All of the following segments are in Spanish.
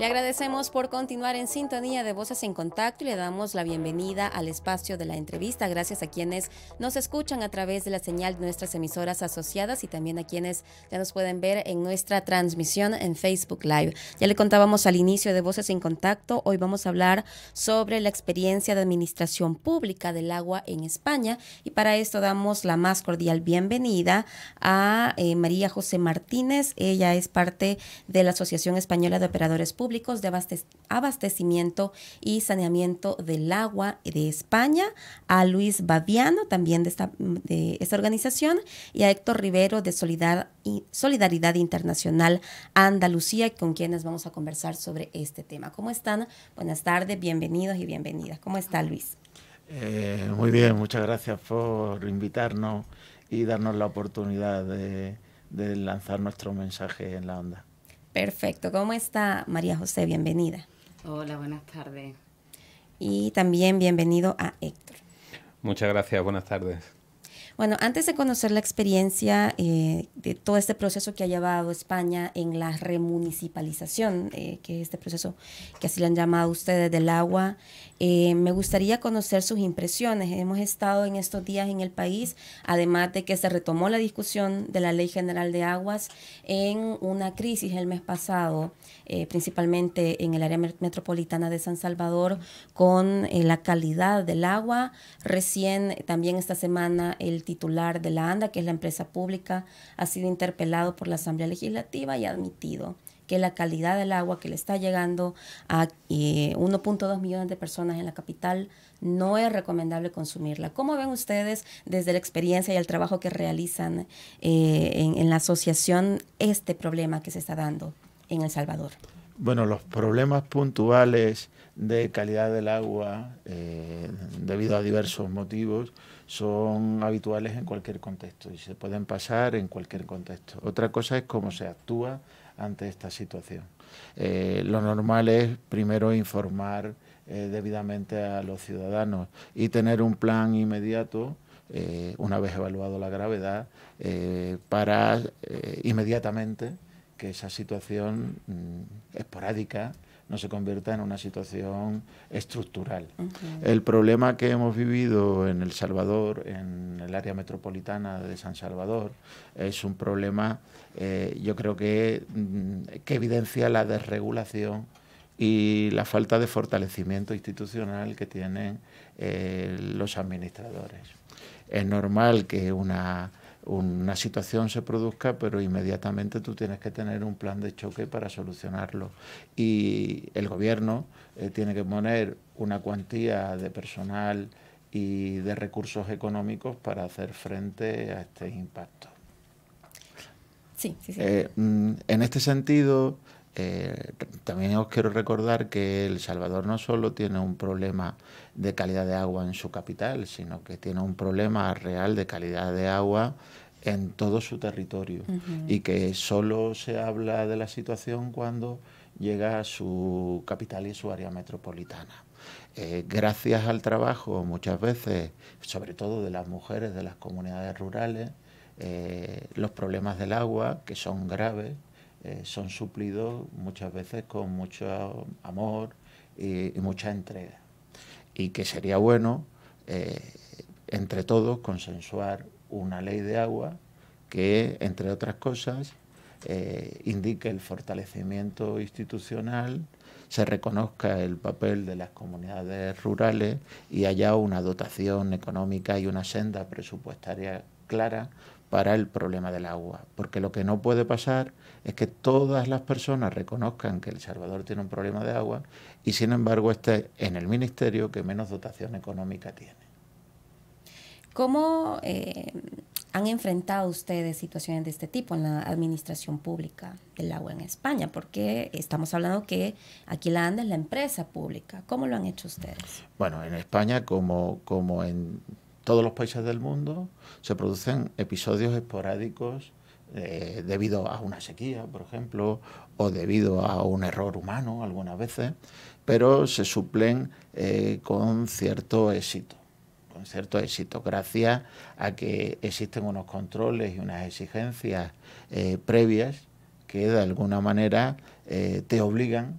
Le agradecemos por continuar en sintonía de Voces en Contacto y le damos la bienvenida al espacio de la entrevista. Gracias a quienes nos escuchan a través de la señal de nuestras emisoras asociadas y también a quienes ya nos pueden ver en nuestra transmisión en Facebook Live. Ya le contábamos al inicio de Voces en Contacto, hoy vamos a hablar sobre la experiencia de administración pública del agua en España y para esto damos la más cordial bienvenida a eh, María José Martínez. Ella es parte de la Asociación Española de Operadores Públicos de abastecimiento y saneamiento del agua de España, a Luis Baviano, también de esta, de esta organización, y a Héctor Rivero de y Solidaridad Internacional Andalucía, con quienes vamos a conversar sobre este tema. ¿Cómo están? Buenas tardes, bienvenidos y bienvenidas. ¿Cómo está Luis? Eh, muy bien, muchas gracias por invitarnos y darnos la oportunidad de lanzar nuestro mensaje en la onda. Perfecto. ¿Cómo está María José? Bienvenida. Hola, buenas tardes. Y también bienvenido a Héctor. Muchas gracias, buenas tardes. Bueno, antes de conocer la experiencia eh, de todo este proceso que ha llevado España en la remunicipalización, eh, que es este proceso que así le han llamado ustedes del agua, eh, me gustaría conocer sus impresiones. Hemos estado en estos días en el país, además de que se retomó la discusión de la Ley General de Aguas en una crisis el mes pasado, principalmente en el área metropolitana de San Salvador, con la calidad del agua. Recién, también esta semana, el titular de la ANDA, que es la empresa pública, ha sido interpelado por la Asamblea Legislativa y ha admitido que la calidad del agua que le está llegando a 1.2 eh, millones de personas en la capital no es recomendable consumirla. ¿Cómo ven ustedes desde la experiencia y el trabajo que realizan eh, en, la asociación este problema que se está dando en El Salvador? Bueno, los problemas puntuales de calidad del agua eh, debido a diversos motivos son habituales en cualquier contexto y se pueden pasar en cualquier contexto. Otra cosa es cómo se actúa ante esta situación. Eh, lo normal es primero informar eh, debidamente a los ciudadanos y tener un plan inmediato. Eh, una vez evaluado la gravedad, para inmediatamente que esa situación mm, esporádica no se convierta en una situación estructural. El problema que hemos vivido en El Salvador, en el área metropolitana de San Salvador, es un problema, eh, yo creo mm, que, evidencia la desregulación y la falta de fortalecimiento institucional que tienen eh, los administradores. Es normal que una una situación se produzca, pero inmediatamente tú tienes que tener un plan de choque para solucionarlo. Y el gobierno eh, tiene que poner una cuantía de personal y de recursos económicos para hacer frente a este impacto. Sí, sí, sí. Eh, mm, en este sentido, eh, también os quiero recordar que El Salvador no solo tiene un problema de calidad de agua en su capital, sino que tiene un problema real de calidad de agua en todo su territorio y que solo se habla de la situación cuando llega a su capital y su área metropolitana. Eh, gracias al trabajo muchas veces, sobre todo de las mujeres de las comunidades rurales, eh, los problemas del agua, que son graves, eh, son suplidos muchas veces con mucho amor y, mucha entrega. Y que sería bueno, eh, entre todos, consensuar una ley de agua que, entre otras cosas, eh, indique el fortalecimiento institucional, se reconozca el papel de las comunidades rurales y haya una dotación económica y una senda presupuestaria clara para el problema del agua, porque lo que no puede pasar es que todas las personas reconozcan que El Salvador tiene un problema de agua y sin embargo esté en el ministerio que menos dotación económica tiene. ¿Cómo eh, han enfrentado ustedes situaciones de este tipo en la administración pública del agua en España? Porque estamos hablando que aquí la ANDA es la empresa pública. ¿Cómo lo han hecho ustedes? Bueno, en España, como, como en todos los países del mundo se producen episodios esporádicos eh, debido a una sequía, por ejemplo, o debido a un error humano algunas veces, pero se suplen eh, con cierto éxito, con cierto éxito, gracias a que existen unos controles y unas exigencias eh, previas que de alguna manera te obligan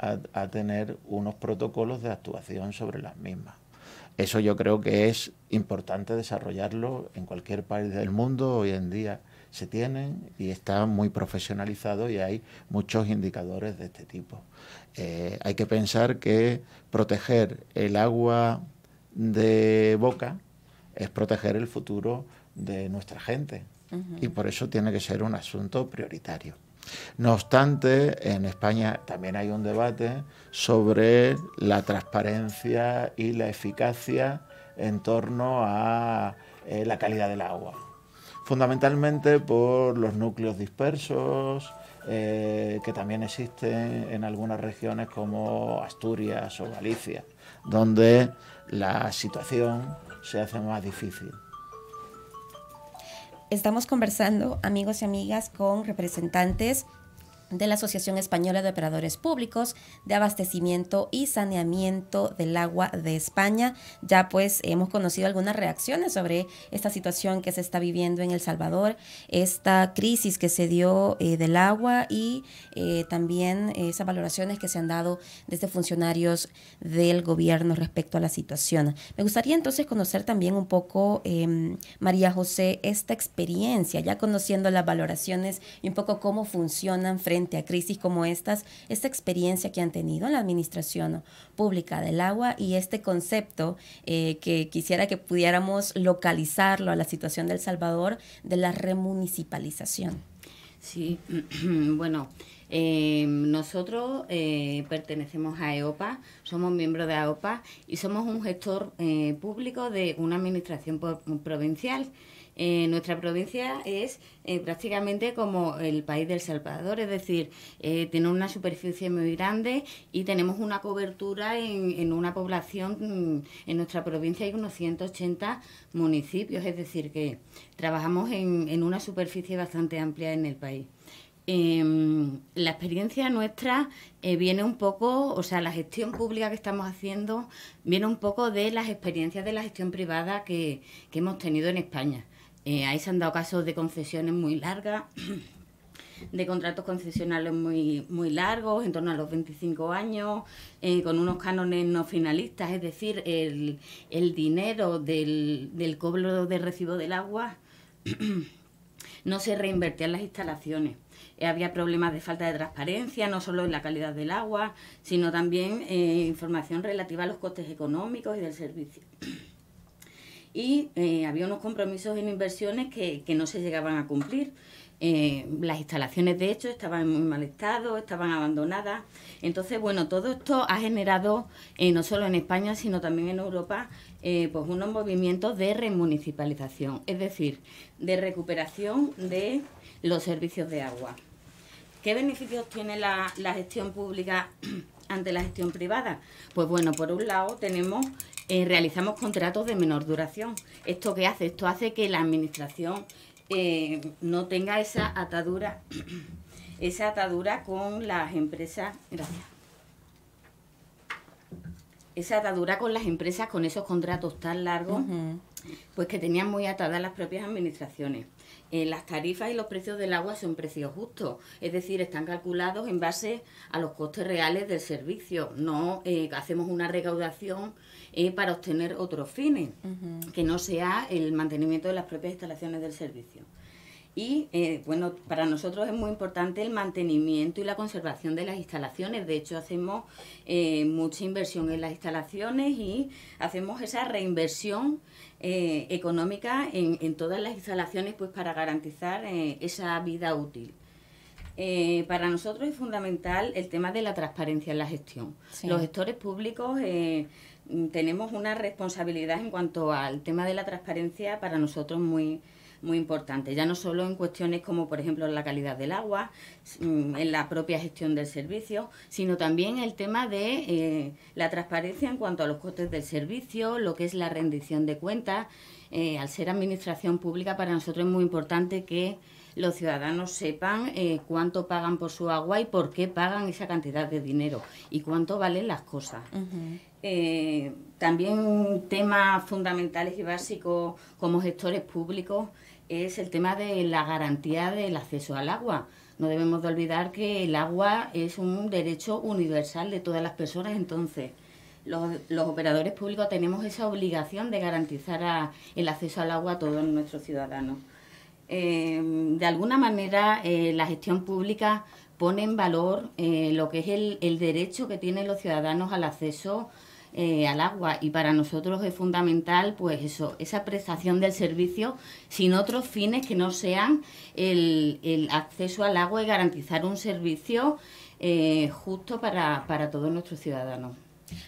a tener unos protocolos de actuación sobre las mismas. Eso yo creo que es importante desarrollarlo en cualquier país del mundo hoy en día se tienen y está muy profesionalizado y hay muchos indicadores de este tipo. Eh, hay que pensar que proteger el agua de boca es proteger el futuro de nuestra gente y por eso tiene que ser un asunto prioritario. No obstante, en España también hay un debate sobre la transparencia y la eficacia en torno a eh, la calidad del agua. Fundamentalmente por los núcleos dispersos eh, que también existen en algunas regiones como Asturias o Galicia, donde la situación se hace más difícil estamos conversando, amigos y amigas, con representantes de la Asociación Española de Operadores Públicos de Abastecimiento y Saneamiento del Agua de España. Ya pues hemos conocido algunas reacciones sobre esta situación que se está viviendo en El Salvador, esta crisis que se dio eh, del agua y eh, también esas valoraciones que se han dado desde funcionarios del gobierno respecto a la situación. Me gustaría entonces conocer también un poco, em, María José, esta experiencia, ya conociendo las valoraciones y un poco cómo funcionan frente frente a crisis como estas, esta experiencia que han tenido en la administración pública del agua y este concepto eh, que quisiera que pudiéramos localizarlo a la situación del Salvador de la remunicipalización. Sí, bueno, em, nosotros eh, pertenecemos a EOPA, somos miembros de EOPA y somos un gestor eh, público de una administración provincial nuestra provincia es eh, prácticamente como el país del Salvador, es decir, eh, tiene una superficie muy grande y tenemos una cobertura en, una población, mm, en nuestra provincia hay unos 180 municipios, es decir, que trabajamos en, una superficie bastante amplia en el país. Em, la experiencia nuestra eh, viene un poco, o sea, la gestión pública que estamos haciendo viene un poco de las experiencias de la gestión privada que hemos tenido en España. Eh, ahí se han dado casos de concesiones muy largas, de contratos concesionales muy, muy largos, en torno a los 25 años, eh, con unos cánones no finalistas, es decir, el, dinero del, del cobro de recibo del agua no se reinvertía en las instalaciones eh, había problemas de falta de transparencia, no solo en la calidad del agua, sino también información relativa a los costes económicos y del servicio. y eh, había unos compromisos en inversiones que, que no se llegaban a cumplir. Eh, las instalaciones, de hecho, estaban en muy mal estado, estaban abandonadas. Entonces, bueno, todo esto ha generado, eh, no solo en España, sino también en Europa, pues unos movimientos de remunicipalización, es decir, de recuperación de los servicios de agua. ¿Qué beneficios tiene la, la gestión pública ante la gestión privada? Pues bueno, por un lado tenemos eh, realizamos contratos de menor duración. ¿Esto qué hace? Esto hace que la administración eh, no tenga esa atadura, esa atadura con las empresas. Esa atadura con las empresas, con esos contratos tan largos pues que tenían muy atadas las propias administraciones. Eh, las tarifas y los precios del agua son precios justos, es decir, están calculados en base a los costes reales del servicio, no eh, hacemos una recaudación eh, para obtener otros fines, que no sea el mantenimiento de las propias instalaciones del servicio. Y bueno, para nosotros es muy importante el mantenimiento y la conservación de las instalaciones. De hecho, hacemos mucha inversión en las instalaciones y hacemos esa reinversión eh, económica en, en, todas las instalaciones pues para garantizar eh, esa vida útil. Eh, para nosotros es fundamental el tema de la transparencia en la gestión. Los gestores públicos mm, tenemos una responsabilidad en cuanto al tema de la transparencia para nosotros muy, muy importante, ya no solo en cuestiones como por ejemplo la calidad del agua, mm, en la propia gestión del servicio, sino también el tema de eh, la transparencia en cuanto a los costes del servicio, lo que es la rendición de cuentas. Eh, al ser administración pública para nosotros es muy importante que los ciudadanos sepan eh, cuánto pagan por su agua y por qué pagan esa cantidad de dinero y cuánto valen las cosas. también temas fundamentales y básicos como gestores públicos, es el tema de la garantía del acceso al agua. No debemos de olvidar que el agua es un derecho universal de todas las personas, entonces los, operadores públicos tenemos esa obligación de garantizar el acceso al agua a todos nuestros ciudadanos. Em, de alguna manera, eh, la gestión pública pone en valor eh, lo que es el, el, derecho que tienen los ciudadanos al acceso eh, al agua y para nosotros es fundamental pues eso, esa prestación del servicio sin otros fines que no sean el, acceso al agua y garantizar un servicio eh, justo para, para todos nuestros ciudadanos.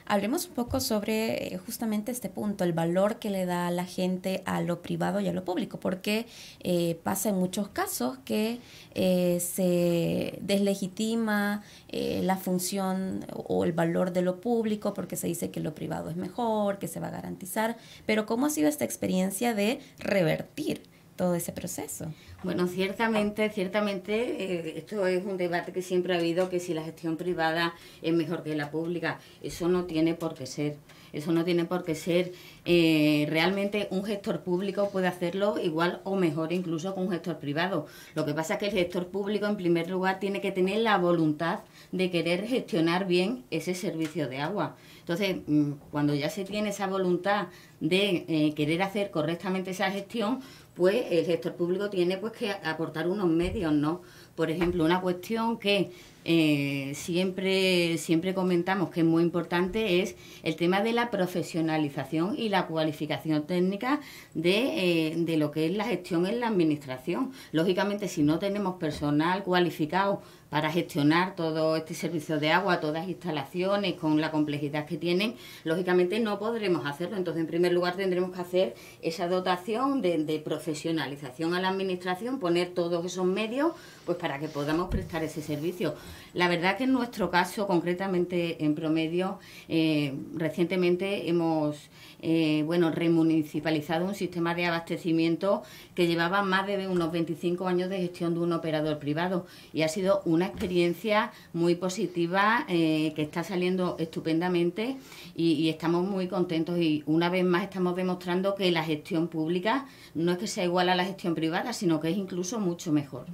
Hablemos un poco sobre eh, justamente este punto, el valor que le da la gente a lo privado y a lo público, porque eh, pasa en muchos casos que eh, se deslegitima la función o el valor de lo público porque se dice que lo privado es mejor, que se va a garantizar, pero ¿cómo ha sido esta experiencia de revertir? todo ese proceso. Bueno, ciertamente, ciertamente, eh, esto es un debate que siempre ha habido, que si la gestión privada es mejor que la pública, eso no tiene por qué ser. Eso no tiene por qué ser. Eh, realmente un gestor público puede hacerlo igual o mejor incluso con un gestor privado. Lo que pasa es que el gestor público, en primer lugar, tiene que tener la voluntad de querer gestionar bien ese servicio de agua. Entonces, mm, cuando ya se tiene esa voluntad de eh, querer hacer correctamente esa gestión, pues el sector público tiene pues que aportar unos medios, ¿no? Por ejemplo, una cuestión que eh, siempre, siempre comentamos que es muy importante es el tema de la profesionalización y la cualificación técnica de, eh, de lo que es la gestión en la administración. Lógicamente, si no tenemos personal cualificado para gestionar todo este servicio de agua, todas las instalaciones, con la complejidad que tienen, lógicamente no podremos hacerlo. Entonces, en primer lugar tendremos que hacer esa dotación de, profesionalización a la administración, poner todos esos medios pues para que podamos prestar ese servicio. La verdad que en nuestro caso, concretamente en promedio, eh, recientemente hemos eh, bueno, remunicipalizado un sistema de abastecimiento que llevaba más de unos 25 años de gestión de un operador privado y ha sido una experiencia muy positiva eh, que está saliendo estupendamente y estamos muy contentos y una vez más estamos demostrando que la gestión pública no es que sea igual a la gestión privada, sino que es incluso mucho mejor.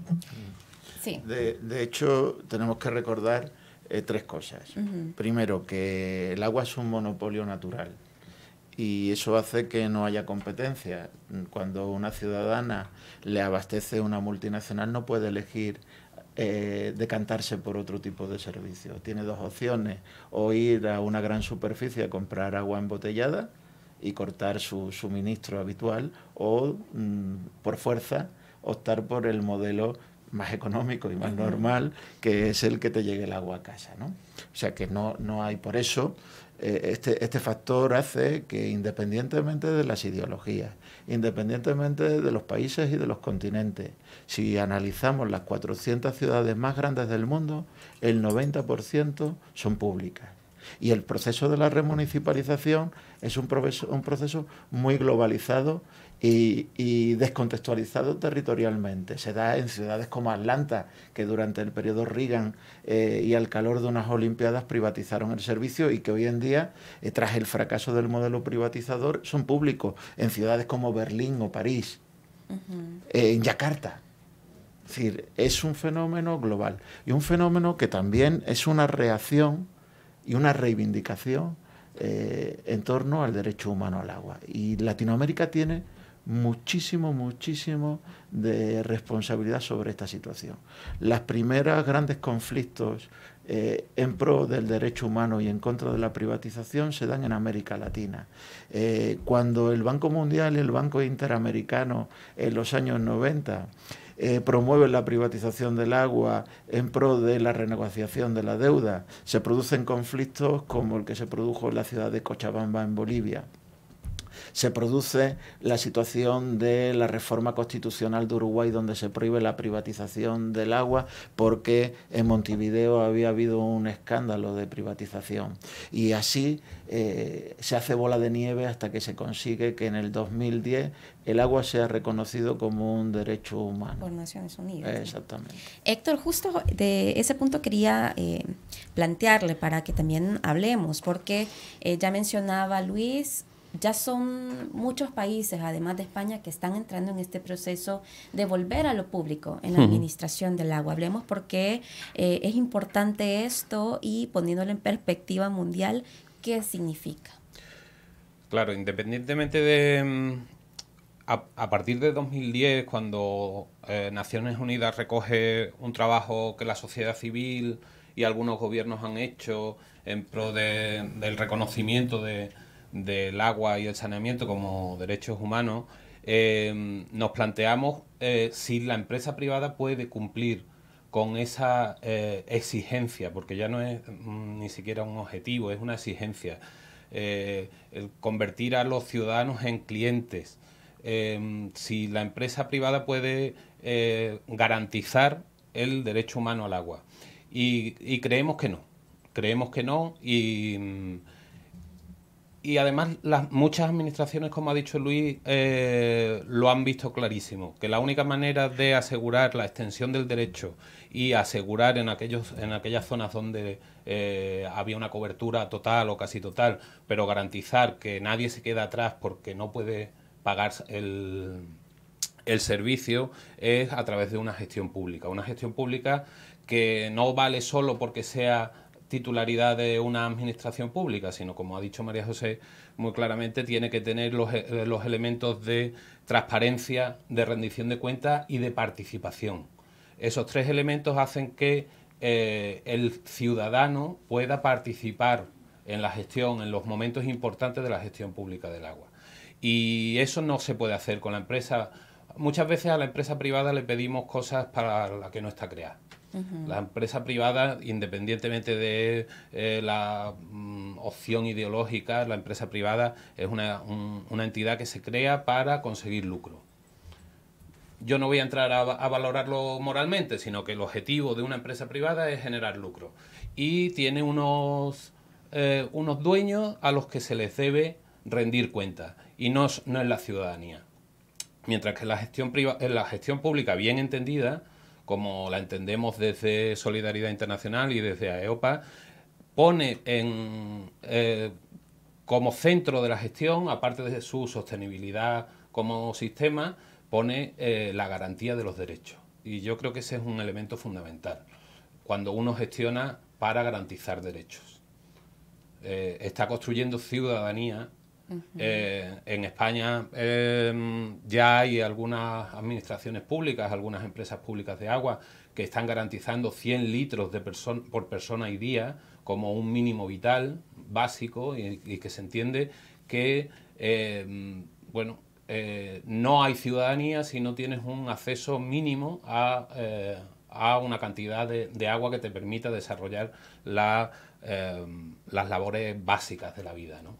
De, hecho, tenemos que recordar eh, tres cosas. Primero, que el agua es un monopolio natural y eso hace que no haya competencia. Cuando una ciudadana le abastece una multinacional no puede elegir eh, decantarse por otro tipo de servicio. Tiene dos opciones, o ir a una gran superficie a comprar agua embotellada y cortar su suministro habitual o mm, por fuerza optar por el modelo más económico y más normal, que es el que te llegue el agua a casa. ¿no? O sea que no, no hay por eso. Eh, este, este factor hace que independientemente de las ideologías, independientemente de los países y de los continentes, si analizamos las 400 ciudades más grandes del mundo, el 90% son públicas y el proceso de la remunicipalización es un proceso, un proceso muy globalizado y, descontextualizado territorialmente. Se da en ciudades como Atlanta, que durante el periodo Reagan eh, y al calor de unas Olimpiadas privatizaron el servicio y que hoy en día, eh, tras el fracaso del modelo privatizador, son públicos en ciudades como Berlín o París, eh, en Yakarta. Es decir, es un fenómeno global y un fenómeno que también es una reacción y una reivindicación eh, en torno al derecho humano al agua. Y Latinoamérica tiene muchísimo, muchísimo de responsabilidad sobre esta situación. Las primeras grandes conflictos eh, en pro del derecho humano y en contra de la privatización se dan en América Latina. Eh, cuando el Banco Mundial y el Banco Interamericano en los años 90 eh, promueve la privatización del agua en pro de la renegociación de la deuda. Se producen conflictos como el que se produjo en la ciudad de Cochabamba, en Bolivia se produce la situación de la reforma constitucional de Uruguay donde se prohíbe la privatización del agua porque en Montevideo había habido un escándalo de privatización. Y así eh, se hace bola de nieve hasta que se consigue que en el 2010 el agua sea reconocido como un derecho humano. Por Naciones Unidas. Exactamente. Héctor, justo de ese punto quería eh, plantearle para que también hablemos, porque eh, ya mencionaba Luis ya son muchos países, además de España, que están entrando en este proceso de volver a lo público en la administración del agua. Hablemos por qué eh, es importante esto y poniéndolo en perspectiva mundial, ¿qué significa? Claro, independientemente de... Mm, a, partir de 2010, cuando eh, Naciones Unidas recoge un trabajo que la sociedad civil y algunos gobiernos han hecho en pro del reconocimiento de, del agua y el saneamiento como derechos humanos, eh, nos planteamos eh, si la empresa privada puede cumplir con esa eh, exigencia, porque ya no es mm, ni siquiera un objetivo, es una exigencia. convertir a los ciudadanos en clientes. Em, si la empresa privada puede garantizar el derecho humano al agua. Y, creemos que no. Creemos que no y. Mm, y además las muchas administraciones, como ha dicho Luis, eh, lo han visto clarísimo, que la única manera de asegurar la extensión del derecho y asegurar en aquellos en aquellas zonas donde eh, había una cobertura total o casi total, pero garantizar que nadie se queda atrás porque no puede pagar el, el servicio es a través de una gestión pública, una gestión pública que no vale solo porque sea titularidad de una administración pública, sino como ha dicho María José muy claramente, tiene que tener los, eh, elementos de transparencia, de rendición de cuentas y de participación. Esos tres elementos hacen que eh, el ciudadano pueda participar en la gestión, en los momentos importantes de la gestión pública del agua. Y eso no se puede hacer con la empresa. Muchas veces a la empresa privada le pedimos cosas para la que no está creada. La empresa privada, independientemente de eh, la mm, opción ideológica, la empresa privada es una, entidad que se crea para conseguir lucro. Yo no voy a entrar a, valorarlo moralmente, sino que el objetivo de una empresa privada es generar lucro. Y tiene unos, eh, dueños a los que se les debe rendir cuenta... y no, es la ciudadanía. Mientras que la gestión, eh, la gestión pública, bien entendida, como la entendemos desde Solidaridad Internacional y desde AEOPA, pone en, eh, como centro de la gestión, aparte de su sostenibilidad como sistema, pone eh, la garantía de los derechos. Y yo creo que ese es un elemento fundamental cuando uno gestiona para garantizar derechos. Eh, está construyendo ciudadanía eh, en España em, ya hay algunas administraciones públicas, algunas empresas públicas de agua que están garantizando 100 litros de por persona y día como un mínimo vital básico y, que se entiende que em, bueno, eh, no hay ciudadanía si no tienes un acceso mínimo a, eh, una cantidad de, agua que te permita desarrollar em, las labores básicas de la vida. ¿no?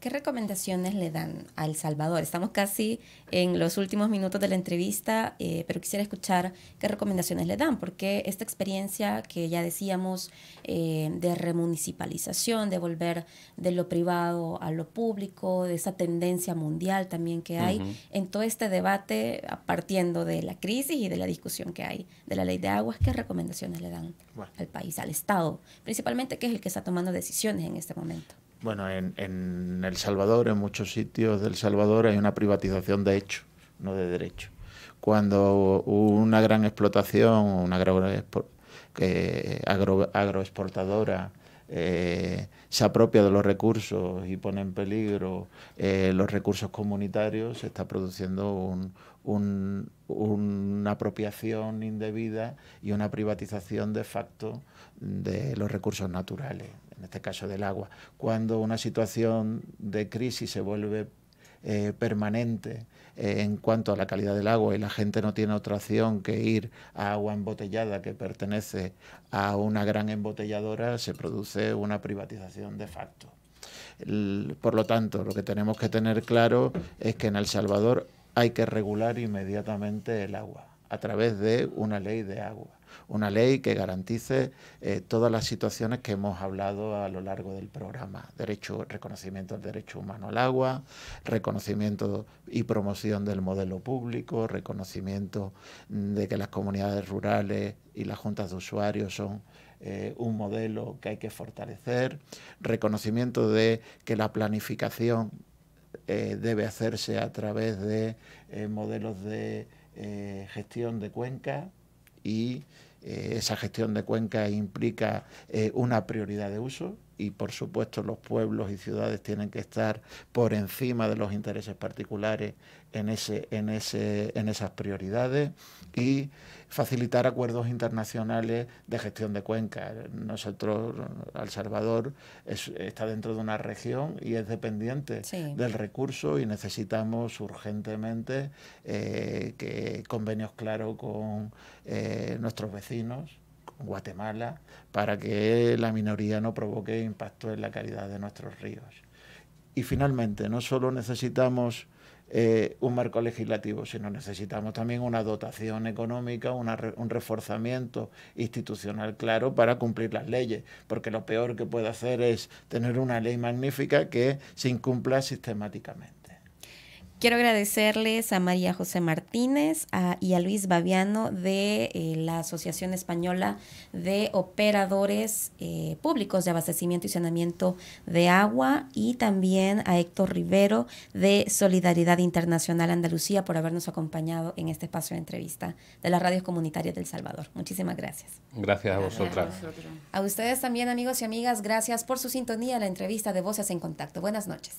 ¿Qué recomendaciones le dan a El Salvador? Estamos casi en los últimos minutos de la entrevista, eh, pero quisiera escuchar qué recomendaciones le dan, porque esta experiencia que ya decíamos eh, de remunicipalización, de volver de lo privado a lo público, de esa tendencia mundial también que hay, en todo este debate, partiendo de la crisis y de la discusión que hay de la ley de aguas, ¿qué recomendaciones le dan al país, al Estado, principalmente, que es el que está tomando decisiones en este momento? Bueno, en, El Salvador, en muchos sitios del Salvador, hay una privatización de hecho, no de derecho. Cuando una gran explotación, una agroexportadora eh, se apropia de los recursos y pone en peligro eh, los recursos comunitarios, se está produciendo una apropiación indebida y una privatización de facto de los recursos naturales en este caso del agua, cuando una situación de crisis se vuelve eh, permanente eh, en cuanto a la calidad del agua y la gente no tiene otra opción que ir a agua embotellada que pertenece a una gran embotelladora, se produce una privatización de facto. por lo tanto, lo que tenemos que tener claro es que en El Salvador hay que regular inmediatamente el agua a través de una ley de agua una ley que garantice eh, todas las situaciones que hemos hablado a lo largo del programa, derecho, reconocimiento del derecho humano al agua, reconocimiento y promoción del modelo público, reconocimiento de que las comunidades rurales y las juntas de usuarios son eh, un modelo que hay que fortalecer, reconocimiento de que la planificación eh, debe hacerse a través de modelos de gestión de cuenca, y eh, esa gestión de cuenca implica eh, una prioridad de uso, y por supuesto los pueblos y ciudades tienen que estar por encima de los intereses particulares en, esas prioridades y facilitar acuerdos internacionales de gestión de cuenca. Nosotros, El Salvador, está dentro de una región y es dependiente del recurso y necesitamos urgentemente eh, que convenios claros con eh, nuestros vecinos Guatemala, para que la minoría no provoque impacto en la calidad de nuestros ríos. Y finalmente, no solo necesitamos eh, un marco legislativo, sino necesitamos también una dotación económica, un reforzamiento institucional claro para cumplir las leyes, porque lo peor que puede hacer es tener una ley magnífica que se incumpla sistemáticamente. Quiero agradecerles a María José Martínez y a Luis Baviano de eh, la Asociación Española de Operadores eh, Públicos de Abastecimiento y Saneamiento de Agua y también a Héctor Rivero de Solidaridad Internacional Andalucía por habernos acompañado en este espacio de entrevista de las radios comunitarias del Salvador. Muchísimas gracias. Gracias a vosotras. A ustedes también, amigos y amigas, gracias por su sintonía a la entrevista de Voces en Contacto. Buenas noches.